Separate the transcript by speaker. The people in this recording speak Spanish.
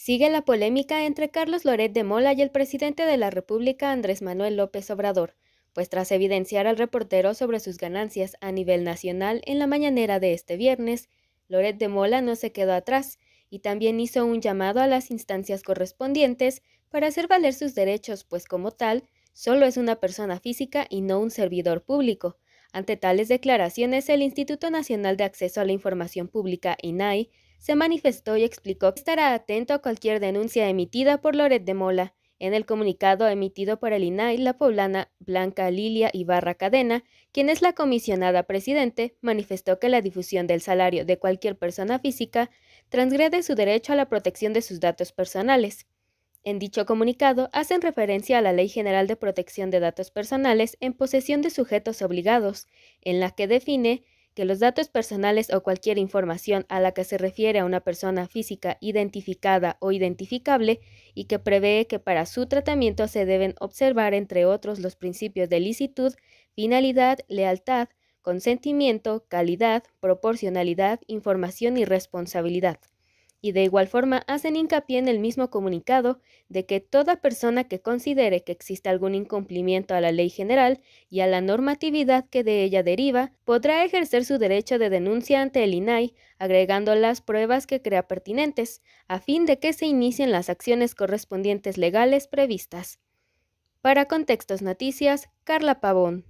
Speaker 1: Sigue la polémica entre Carlos Loret de Mola y el presidente de la República Andrés Manuel López Obrador, pues tras evidenciar al reportero sobre sus ganancias a nivel nacional en la mañanera de este viernes, Loret de Mola no se quedó atrás y también hizo un llamado a las instancias correspondientes para hacer valer sus derechos, pues como tal, solo es una persona física y no un servidor público, ante tales declaraciones, el Instituto Nacional de Acceso a la Información Pública, INAI, se manifestó y explicó que estará atento a cualquier denuncia emitida por Loret de Mola. En el comunicado emitido por el INAI, la poblana Blanca Lilia Ibarra Cadena, quien es la comisionada presidente, manifestó que la difusión del salario de cualquier persona física transgrede su derecho a la protección de sus datos personales. En dicho comunicado hacen referencia a la Ley General de Protección de Datos Personales en posesión de sujetos obligados, en la que define que los datos personales o cualquier información a la que se refiere a una persona física identificada o identificable y que prevé que para su tratamiento se deben observar, entre otros, los principios de licitud, finalidad, lealtad, consentimiento, calidad, proporcionalidad, información y responsabilidad y de igual forma hacen hincapié en el mismo comunicado de que toda persona que considere que existe algún incumplimiento a la ley general y a la normatividad que de ella deriva, podrá ejercer su derecho de denuncia ante el INAI, agregando las pruebas que crea pertinentes, a fin de que se inicien las acciones correspondientes legales previstas. Para Contextos Noticias, Carla Pavón.